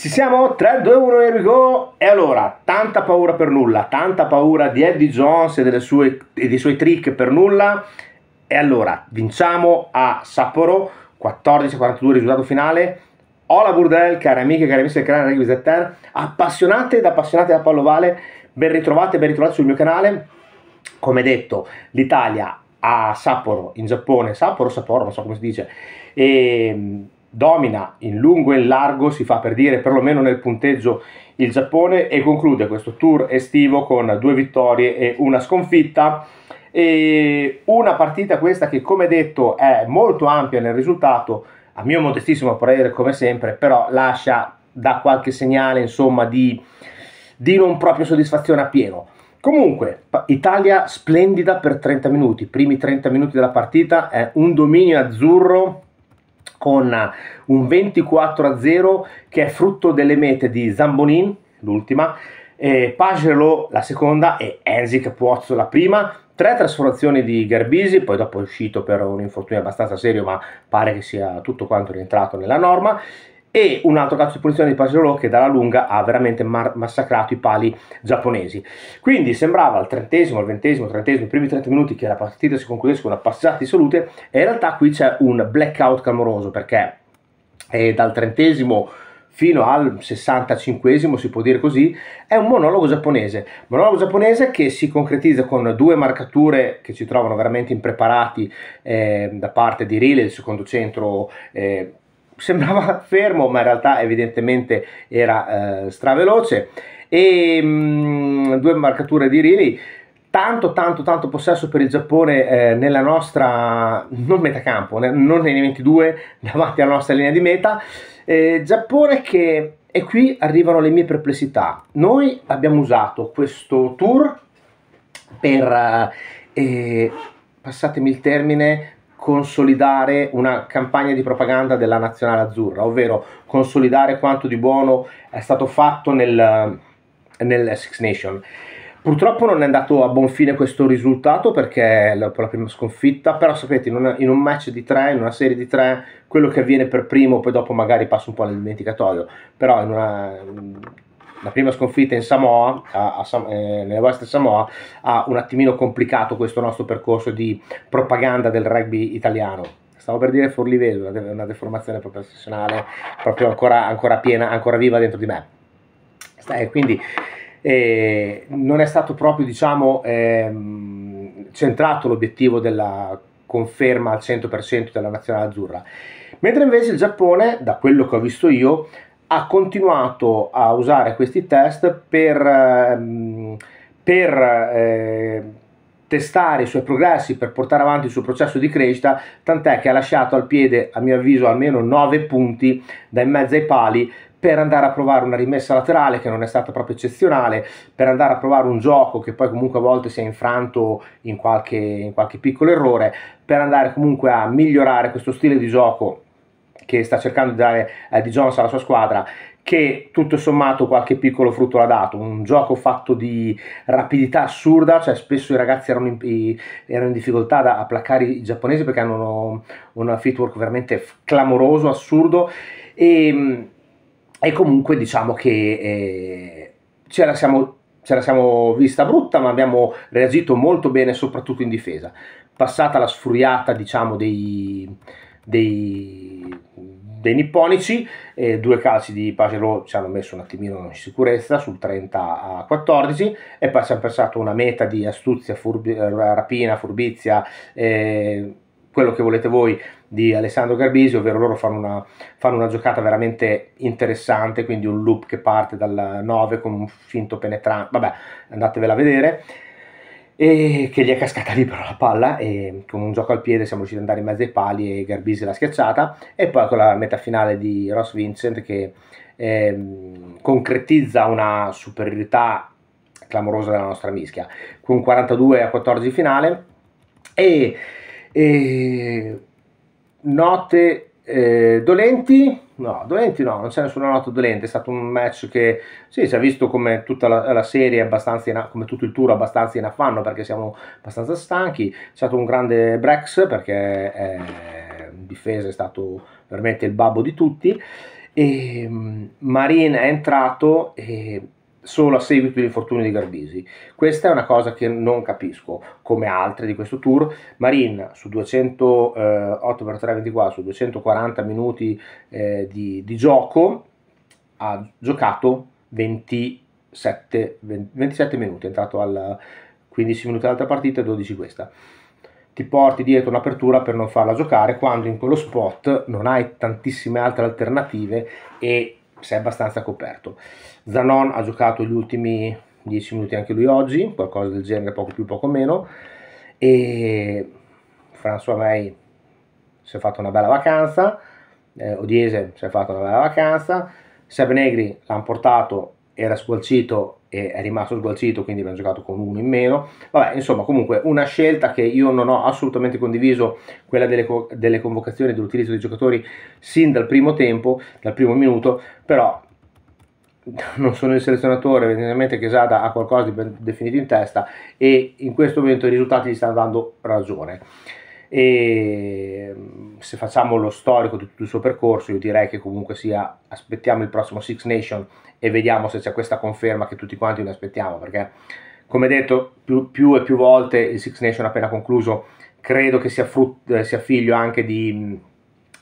Ci siamo? 3, 2, 1, here we go! E allora, tanta paura per nulla, tanta paura di Eddie Jones e, sue, e dei suoi trick per nulla. E allora, vinciamo a Sapporo, 14-42 risultato finale. Ola Burdel, cari amiche cari amici del canale Rugby Zetter, appassionate ed appassionate da pallovale, ben ritrovate, ben ritrovati sul mio canale. Come detto, l'Italia a Sapporo, in Giappone, Sapporo, Sapporo, non so come si dice, e ehm, domina in lungo e in largo, si fa per dire perlomeno nel punteggio il Giappone e conclude questo tour estivo con due vittorie e una sconfitta. E una partita questa che come detto è molto ampia nel risultato, a mio modestissimo parere come sempre, però lascia da qualche segnale insomma di, di non proprio soddisfazione a pieno. Comunque, Italia splendida per 30 minuti, primi 30 minuti della partita, è un dominio azzurro con un 24 a 0 che è frutto delle mete di Zambonin, l'ultima, Pagelo la seconda e Enzic Puozzo la prima. Tre trasformazioni di Garbisi, poi dopo è uscito per un infortunio abbastanza serio, ma pare che sia tutto quanto rientrato nella norma e un altro cazzo di punizione di Pagelolo che dalla lunga ha veramente mar- massacrato i pali giapponesi. Quindi sembrava al trentesimo, al ventesimo, trentesimo, i primi 30 minuti che la partita si concludesse con una passata di salute e in realtà qui c'è un blackout clamoroso perché eh, dal trentesimo fino al 65 si può dire così, è un monologo giapponese. Monologo giapponese che si concretizza con due marcature che ci trovano veramente impreparati eh, da parte di Riley, il secondo centro eh, sembrava fermo, ma in realtà evidentemente era eh, straveloce. E mh, mm, due marcature di Rili. Tanto, tanto, tanto possesso per il Giappone eh, nella nostra, non metacampo, ne, non nei 22, davanti alla nostra linea di meta. Eh, Giappone che, e qui arrivano le mie perplessità. Noi abbiamo usato questo tour per, eh, passatemi il termine, consolidare una campagna di propaganda della nazionale azzurra, ovvero consolidare quanto di buono è stato fatto nel, nel Six Nation. Purtroppo non è andato a buon fine questo risultato perché è la, la prima sconfitta, però sapete, in, una, in, un match di tre, in una serie di tre, quello che avviene per primo, poi dopo magari passa un po' nel dimenticatoio, però in una, la prima sconfitta in Samoa, a, a Sam, eh, nelle vostre Samoa, ha un attimino complicato questo nostro percorso di propaganda del rugby italiano. Stavo per dire Forliveso, una deformazione professionale proprio ancora, ancora piena, ancora viva dentro di me. Quindi eh, non è stato proprio diciamo, eh, centrato l'obiettivo della conferma al 100% della nazionale azzurra. Mentre invece il Giappone, da quello che ho visto io, ha continuato a usare questi test per, ehm, per eh, testare i suoi progressi, per portare avanti il suo processo di crescita, tant'è che ha lasciato al piede, a mio avviso, almeno 9 punti da in mezzo ai pali per andare a provare una rimessa laterale che non è stata proprio eccezionale, per andare a provare un gioco che poi comunque a volte si è infranto in qualche, in qualche piccolo errore, per andare comunque a migliorare questo stile di gioco che sta cercando di dare eh, di Jones alla sua squadra che tutto sommato qualche piccolo frutto l'ha dato, un gioco fatto di rapidità assurda, cioè spesso i ragazzi erano in, erano in difficoltà da, a placcare i giapponesi perché hanno un fitwork veramente clamoroso, assurdo e, ehm, e comunque diciamo che eh, ce la siamo ce la siamo vista brutta, ma abbiamo reagito molto bene, soprattutto in difesa. Passata la sfuriata, diciamo, dei, dei, dei nipponici, e due calci di Pagero ci hanno messo un attimino in sicurezza sul 30 a 14 e poi ci hanno passato una meta di astuzia, furbi, eh, rapina, furbizia, eh, quello che volete voi di Alessandro Garbisi, ovvero loro fanno una, fanno una, giocata veramente interessante, quindi un loop che parte dal 9 con un finto penetrante, vabbè andatevela a vedere e che gli è cascata libera la palla e con un gioco al piede siamo riusciti ad andare in mezzo ai pali e Garbisi l'ha schiacciata e poi con la meta finale di Ross Vincent che ehm, concretizza una superiorità clamorosa della nostra mischia con 42 a 14 finale e, e note eh, dolenti No, dolenti no, non c'è nessuna nota dolente, è stato un match che sì, si è visto come tutta la, la serie, in, come tutto il tour abbastanza in affanno perché siamo abbastanza stanchi, c'è stato un grande Brex perché eh, in difesa è stato veramente il babbo di tutti, e, ehm, Marine è entrato e solo a seguito dell'infortunio di Garbisi. Questa è una cosa che non capisco, come altre di questo tour. Marin su 208 x 324 su 240 minuti eh, di, di, gioco ha giocato 27, 20, 27 minuti, è entrato al 15 minuti dell'altra partita e 12 questa. Ti porti dietro un'apertura per non farla giocare quando in quello spot non hai tantissime altre alternative e sei abbastanza coperto. Zanon ha giocato gli ultimi 10 minuti anche lui oggi, qualcosa del genere, poco più, poco meno. E François May si è fatto una bella vacanza, eh, Odiese si è fatto una bella vacanza, Seb Negri l'hanno portato era sgualcito e è rimasto sgualcito, quindi abbiamo giocato con uno in meno. Vabbè, insomma, comunque una scelta che io non ho assolutamente condiviso, quella delle, co- delle convocazioni e dell'utilizzo dei giocatori sin dal primo tempo, dal primo minuto, però non sono il selezionatore, evidentemente Chesada ha qualcosa di ben definito in testa e in questo momento i risultati gli stanno dando ragione e mm, se facciamo lo storico di tutto il suo percorso io direi che comunque sia aspettiamo il prossimo Six Nation e vediamo se c'è questa conferma che tutti quanti ne aspettiamo perché come detto più, più, e più volte il Six Nation appena concluso credo che sia, frut, eh, sia figlio anche di mm,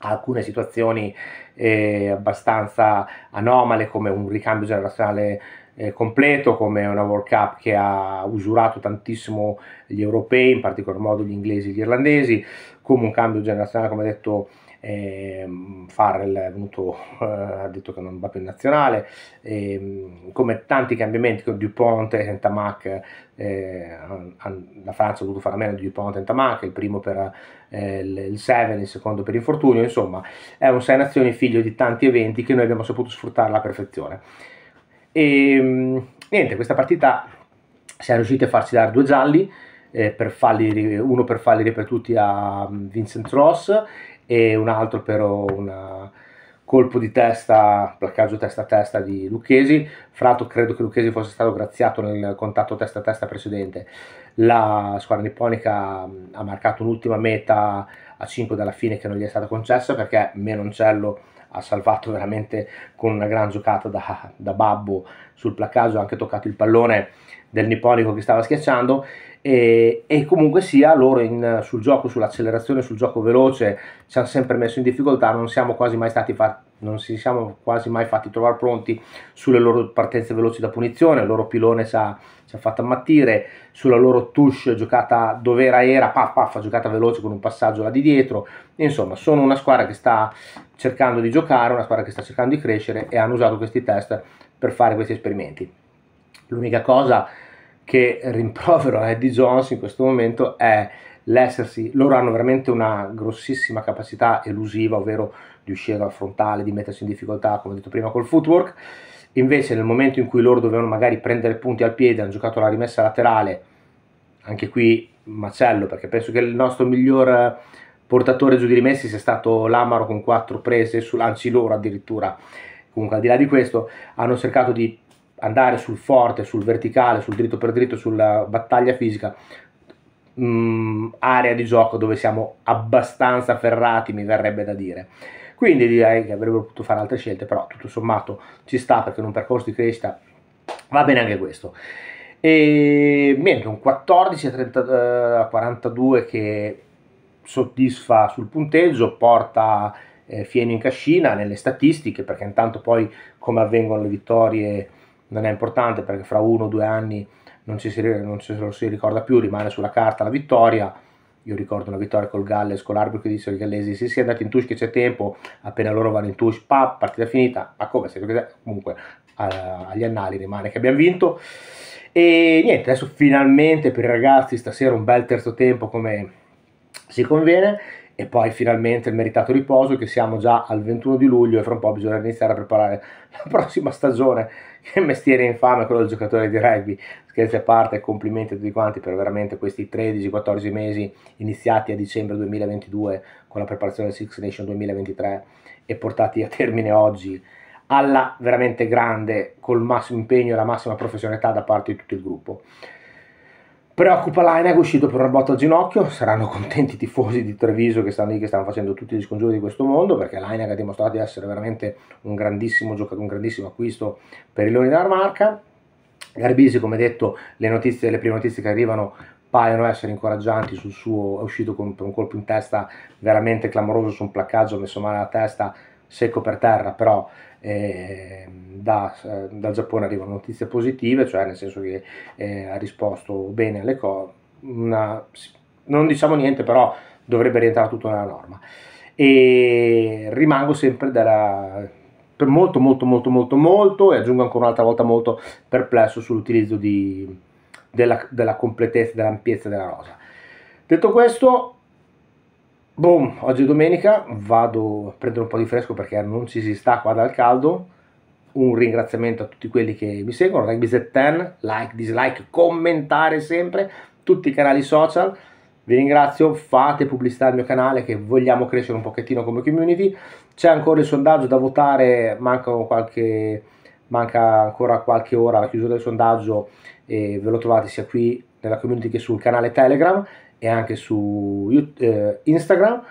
alcune situazioni eh, abbastanza anomale come un ricambio generazionale eh, completo come una World Cup che ha usurato tantissimo gli europei, in particolar modo gli inglesi e gli irlandesi, come un cambio generazionale come ha detto eh, Farrell è venuto, eh, ha detto che non va più in nazionale, eh, come tanti cambiamenti con Dupont e Tamac, eh, la Francia ha dovuto fare a meno di Dupont e Tamac, il primo per eh, il Seven, il secondo per infortunio, insomma è un 6 Nazioni figlio di tanti eventi che noi abbiamo saputo sfruttare alla perfezione. E ehm, niente, questa partita siamo riusciti a farci dare due gialli, eh, per falli, uno per falli ripetuti a mm, Vincent Ross e un altro per un colpo di testa, placcaggio testa a testa di Lucchesi. Fra l'altro credo che Lucchesi fosse stato graziato nel contatto testa a testa precedente. La squadra nipponica mm, ha marcato un'ultima meta a 5 dalla fine che non gli è stata concessa perché Menoncello ha salvato veramente con una gran giocata da, da Babbo sul placcaggio, ha anche toccato il pallone del nipponico che stava schiacciando e, e comunque sia loro in, sul gioco, sull'accelerazione, sul gioco veloce ci hanno sempre messo in difficoltà, non siamo quasi mai stati fatti non si siamo quasi mai fatti trovare pronti sulle loro partenze veloci da punizione, il loro pilone si è fatto ammattire, sulla loro touche giocata dov'era era, paff paff, giocata veloce con un passaggio là di dietro, insomma sono una squadra che sta cercando di giocare, una squadra che sta cercando di crescere e hanno usato questi test per fare questi esperimenti. L'unica cosa che rimprovero a eh, Eddie Jones in questo momento è l'essersi, loro hanno veramente una grossissima capacità elusiva, ovvero di uscire dal frontale, di mettersi in difficoltà, come ho detto prima col footwork, invece nel momento in cui loro dovevano magari prendere punti al piede, hanno giocato la rimessa laterale, anche qui macello, perché penso che il nostro miglior eh, portatore giù di rimessi sia stato Lamaro con quattro prese, su, anzi loro addirittura, comunque al di là di questo, hanno cercato di andare sul forte, sul verticale, sul dritto per dritto, sulla battaglia fisica, mh, mm, area di gioco dove siamo abbastanza ferrati, mi verrebbe da dire. Quindi direi che avrebbero potuto fare altre scelte, però tutto sommato ci sta perché in un percorso di crescita va bene anche questo. E niente, un 14 a, 30, eh, a 42 che soddisfa sul punteggio, porta eh, Fieno in cascina nelle statistiche, perché intanto poi come avvengono le vittorie non è importante perché fra uno o due anni non ci, si, non ci si ricorda più, rimane sulla carta la vittoria. Io ricordo una vittoria col Galles, con l'arbitro che dice ai gallesi sì sì andate in touche che c'è tempo, appena loro vanno in touche, pa, partita finita, ma come se comunque eh, agli annali rimane che abbiamo vinto. E niente, adesso finalmente per i ragazzi stasera un bel terzo tempo come si conviene e poi finalmente il meritato riposo che siamo già al 21 di luglio e fra un po' bisogna iniziare a preparare la prossima stagione che mestiere infame quello del giocatore di rugby scherzi a parte complimenti a tutti quanti per veramente questi 13-14 mesi iniziati a dicembre 2022 con la preparazione del Six Nation 2023 e portati a termine oggi alla veramente grande col massimo impegno e la massima professionalità da parte di tutto il gruppo Preoccupa l'Aina è uscito per una botta al ginocchio, saranno contenti i tifosi di Treviso che stanno lì, che stanno facendo tutti gli scongiuri di questo mondo, perché l'Aina ha dimostrato di essere veramente un grandissimo giocatore, un grandissimo acquisto per i Leoni della Marca. Garbisi, come detto, le, notizie, le prime notizie che arrivano paiono essere incoraggianti sul suo, è uscito con, per un colpo in testa veramente clamoroso su un placcaggio ha messo male alla testa secco per terra, però eh, da, eh, dal Giappone arrivano notizie positive, cioè nel senso che eh, ha risposto bene alle cose, non diciamo niente, però dovrebbe rientrare tutto nella norma. E rimango sempre della, per molto, molto, molto, molto, molto, e aggiungo ancora un'altra volta molto perplesso sull'utilizzo di, della, della completezza, dell'ampiezza della rosa. Detto questo, Boom, oggi è domenica vado a prendere un po' di fresco perché non ci si sta qua dal caldo. Un ringraziamento a tutti quelli che mi seguono, Rugby Z10, like, dislike, commentare sempre, tutti i canali social. Vi ringrazio, fate pubblicità al mio canale che vogliamo crescere un pochettino come community. C'è ancora il sondaggio da votare, qualche, manca ancora qualche ora alla chiusura del sondaggio e ve lo trovate sia qui nella community che sul canale Telegram e anche su eh, Instagram.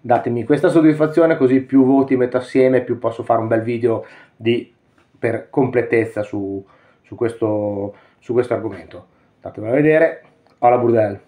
Datemi questa soddisfazione così più voti metto assieme, più posso fare un bel video di, per completezza su, su, questo, su questo argomento. Datemelo a vedere. Alla Burdel!